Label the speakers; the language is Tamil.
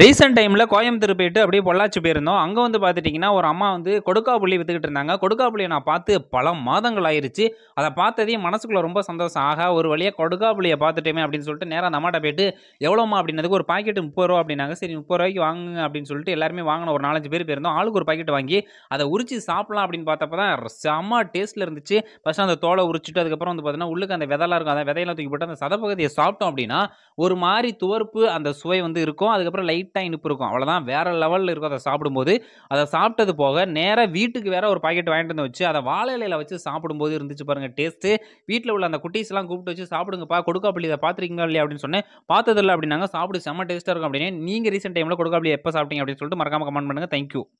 Speaker 1: ரீசெண்ட் டைமில் கோயம்புத்தூர் போயிட்டு அப்படியே பொள்ளாச்சி போயிருந்தோம் அங்கே வந்து பார்த்துட்டிங்கன்னா ஒரு அம்மா வந்து கொடுக்கா புள்ளி விற்றுக்கிட்டு இருந்தாங்க கொடுக்கா புள்ளியை நான் பார்த்து பல மாதங்கள் ஆயிடுச்சு அதை பார்த்ததையும் மனசுக்குள்ளே ரொம்ப சந்தோஷம் ஆக ஒரு வழியாக கொடுக்கா புள்ளியை பார்த்துட்டேமே அப்படின்னு சொல்லிட்டு நேராக அந்த அம்மாட்ட போயிட்டு எவ்வளோமா அப்படின்னதுக்கு ஒரு பாக்கெட் முப்பது ரூபா அப்படின்னாங்க சரி முப்பது ரூபாய்க்கு வாங்குங்க அப்படின்னு சொல்லிட்டு எல்லாருமே வாங்கின ஒரு நாலஞ்சு பேர் போயிருந்தோம் ஆளுக்கு ஒரு பாக்கெட் வாங்கி அதை உரிச்சு சாப்பிட்லாம் அப்படின்னு பார்த்தப்ப தான் செம்ம டேஸ்ட்டில் இருந்துச்சு ஃபஸ்ட்டு அந்த தோலை உரிச்சிட்டு அதுக்கப்புறம் வந்து பார்த்தீங்கன்னா உள்ளுக்கு அந்த விதெல்லாம் இருக்கும் அந்த விதையெல்லாம் தூக்கி போட்டு அந்த சதப்பகுதியை சாப்பிட்டோம் அப்படின்னா ஒரு மாதிரி துவர்ப்பு அந்த சுவை வந்து இருக்கும் அதுக்கப்புறம் லைட்டாக இனிப்பு இருக்கும் அவ்வளோதான் வேறு லெவலில் இருக்கும் அதை சாப்பிடும்போது அதை சாப்பிட்டது போக நேராக வீட்டுக்கு வேறு ஒரு பாக்கெட் வாங்கிட்டு வந்து வச்சு அதை வாழை இலையில் வச்சு சாப்பிடும்போது இருந்துச்சு பாருங்கள் டேஸ்ட்டு வீட்டில் உள்ள அந்த குட்டீஸ்லாம் கூப்பிட்டு வச்சு சாப்பிடுங்கப்பா கொடுக்காப்பள்ளி இதை பார்த்துருக்கீங்க இல்லையா அப்படின்னு சொன்னேன் பார்த்ததில்ல அப்படின்னாங்க சாப்பிடு செம்ம டேஸ்ட்டாக இருக்கும் அப்படின்னு நீங்கள் ரீசெண்ட் டைமில் கொடுக்காப்பள்ளி எப்போ சாப்பிட்டீங்க அப்படின்னு சொல்லிட்டு மறக்காமல் கமெண்ட் பண்ணுங்கள் தேங்க்யூ